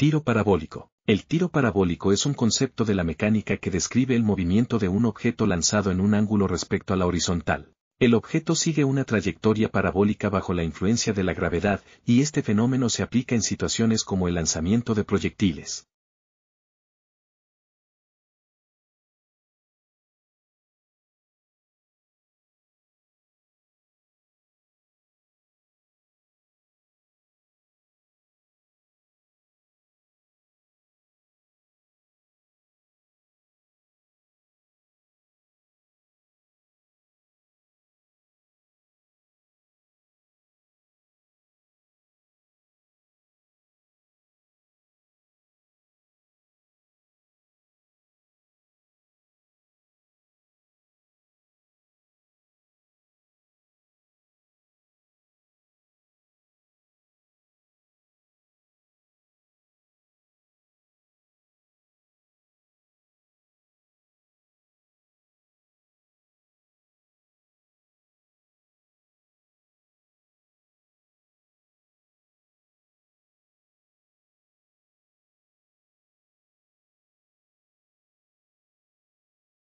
Tiro parabólico. El tiro parabólico es un concepto de la mecánica que describe el movimiento de un objeto lanzado en un ángulo respecto a la horizontal. El objeto sigue una trayectoria parabólica bajo la influencia de la gravedad, y este fenómeno se aplica en situaciones como el lanzamiento de proyectiles.